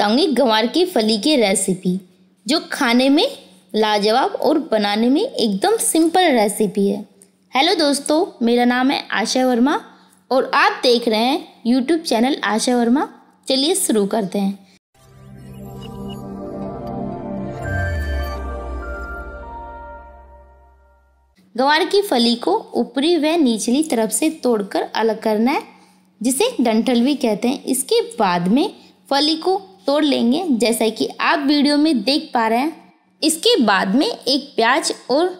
बताऊंगी गंवार की फली की रेसिपी जो खाने में लाजवाब और बनाने में एकदम सिंपल रेसिपी है हेलो दोस्तों मेरा नाम है आशा वर्मा और आप देख रहे हैं यूट्यूब चैनल आशा वर्मा चलिए शुरू करते हैं गवार की फली को ऊपरी व निचली तरफ से तोड़कर अलग करना है जिसे डंठल भी कहते हैं इसके बाद में फली को तोड़ लेंगे जैसा कि आप वीडियो में देख पा रहे हैं इसके बाद में एक प्याज और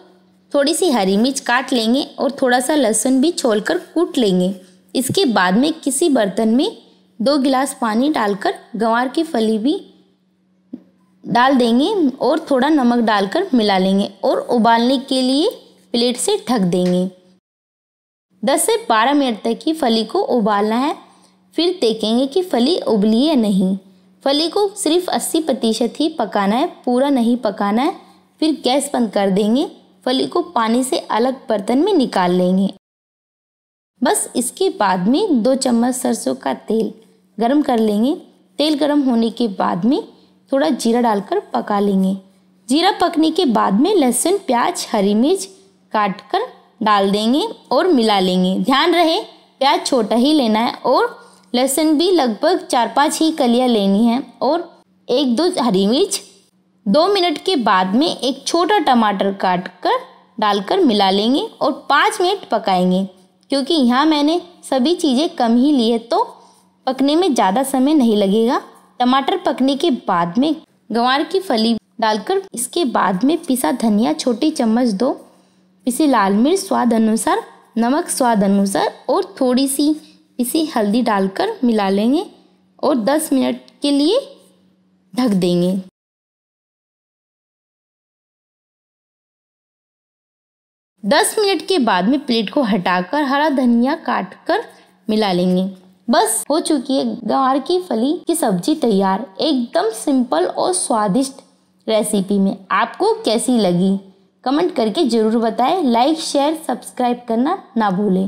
थोड़ी सी हरी मिर्च काट लेंगे और थोड़ा सा लहसुन भी छोलकर कूट लेंगे इसके बाद में किसी बर्तन में दो गिलास पानी डालकर गंवार की फली भी डाल देंगे और थोड़ा नमक डालकर मिला लेंगे और उबालने के लिए प्लेट से ढक देंगे 10 से 12 मिनट तक की फली को उबालना है फिर देखेंगे कि फली उबली या नहीं फली को सिर्फ 80 प्रतिशत ही पकाना है पूरा नहीं पकाना है फिर गैस बंद कर देंगे फली को पानी से अलग बर्तन में निकाल लेंगे बस इसके बाद में दो चम्मच सरसों का तेल गरम कर लेंगे तेल गरम होने के बाद में थोड़ा जीरा डालकर पका लेंगे जीरा पकने के बाद में लहसुन प्याज हरी मिर्च काट कर डाल देंगे और मिला लेंगे ध्यान रहे प्याज छोटा ही लेना है और लहसुन भी लगभग चार पाँच ही कलियां लेनी है और एक दो हरी मिर्च दो मिनट के बाद में एक छोटा टमाटर काट कर डालकर मिला लेंगे और पाँच मिनट पकाएंगे क्योंकि यहाँ मैंने सभी चीज़ें कम ही ली है तो पकने में ज़्यादा समय नहीं लगेगा टमाटर पकने के बाद में गंवार की फली डालकर इसके बाद में पिसा धनिया छोटी चम्मच दो पिसी लाल मिर्च स्वाद अनुसार नमक स्वाद अनुसार और थोड़ी सी इसे हल्दी डालकर मिला लेंगे और 10 मिनट के लिए ढक देंगे दस मिनट के बाद में प्लेट को हटाकर हरा धनिया काटकर मिला लेंगे बस हो चुकी है गवार की फली की सब्जी तैयार एकदम सिंपल और स्वादिष्ट रेसिपी में आपको कैसी लगी कमेंट करके ज़रूर बताएं लाइक शेयर सब्सक्राइब करना ना भूलें